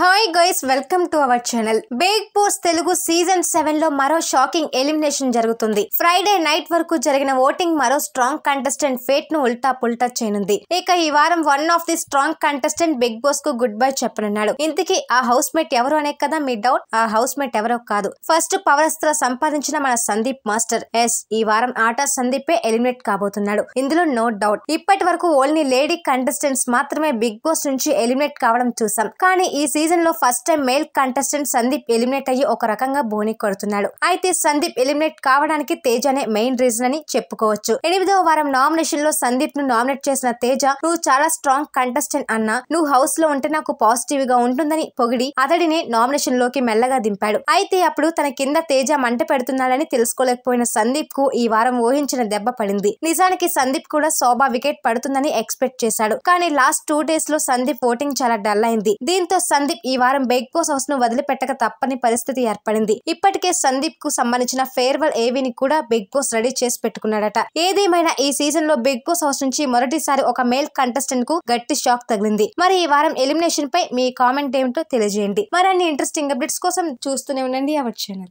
hi guys welcome to our channel Bigg Boss Telugu season seven లో మరో shocking elimination జరుగుతుంది Friday night వరకు జరిగిన ఓటింగ్ మరో స్ట్రాంగ్ కంటెస్టెంట్ ఫేట్ ను ఉల్టా పుల్టా చేయనుంది ఇక ఈ వారం one of the strong contestant Bigg Boss కు గుడ్ బై చెప్పనున్నాడు ఇంతకీ ఆ హౌస్ మేట్ ఎవరు అనే కదా మీ డౌట్ ఆ హౌస్ మేట్ ఎవరో కాదు ఫస్ట్ పవర్ అస్త్ర సంపాదించిన మన సందీప్ మాస్టర్ ఎస్ ఈ వారం ఆట సందీపే ఎలిమినేట్ కాబోతున్నాడు ఇందులో నో డౌట్ ఇప్పటి వరకు ఓన్లీ లేడీ కంటెస్టెంట్స్ మాత్రమే బిగ్ బాస్ నుంచి ఎలిమినేట్ కావడం చూసాం కానీ ఈ సీజన్ లో first time male contestant Sandeep eliminate అయ్యి ఒక రకంగా బోని కొడుతున్నాడు అయితే సందీప్ ఎలిమినేట్ కావడానికి తేజ్ అనే మెయిన్ రీజన్ అని చెప్పుకోవచ్చు ఎనిమిదవ వారం నామినేషన్ లో సందీప్ ను నామినేట్ చేసిన తేజ నువ్వు చాలా స్ట్రాంగ్ కంటెస్టెంట్ అన్న నువ్వు హౌస్ లో ఉంటే నాకు పాజిటివ్ గా ఉంటుందని పొగిడి అతడిని నామినేషన్ లోకి మెల్లగా దింపాడు అయితే అప్పుడు తన కింద తేజ మంట పెడుతున్నాడని తెలుసుకోలేకపోయిన సందీప్ కు ఈ వారం ఊహించిన దెబ్బ పడింది నిజానికి సందీప్ కూడా శోభా వికెట్ పడుతుందని ఎక్స్పెక్ట్ చేశాడు కానీ లాస్ట్ టూ డేస్ లో సందీప్ ఓటింగ్ చాలా డల్ అయింది దీంతో సందీప్ సందీప్ ఈ వారం బిగ్ బాస్ హౌస్ ను వదిలిపెట్టక తప్పని పరిస్థితి ఏర్పడింది ఇప్పటికే సందీప్ కు సంబంధించిన ఫేర్వెల్ ఏవీని కూడా బిగ్ బాస్ రెడీ చేసి పెట్టుకున్నాడట ఏదేమైనా ఈ సీజన్ లో బిగ్ బాస్ హౌస్ నుంచి మొదటిసారి ఒక మేల్ కంటెస్టెంట్ కు గట్టి షాక్ తగిలింది మరి ఈ వారం ఎలిమినేషన్ పై మీ కామెంట్ ఏమిటో తెలియజేయండి మరి అన్ని ఇంట్రెస్టింగ్ అప్డేట్స్ కోసం చూస్తూనే ఉండండి అవర్ ఛానల్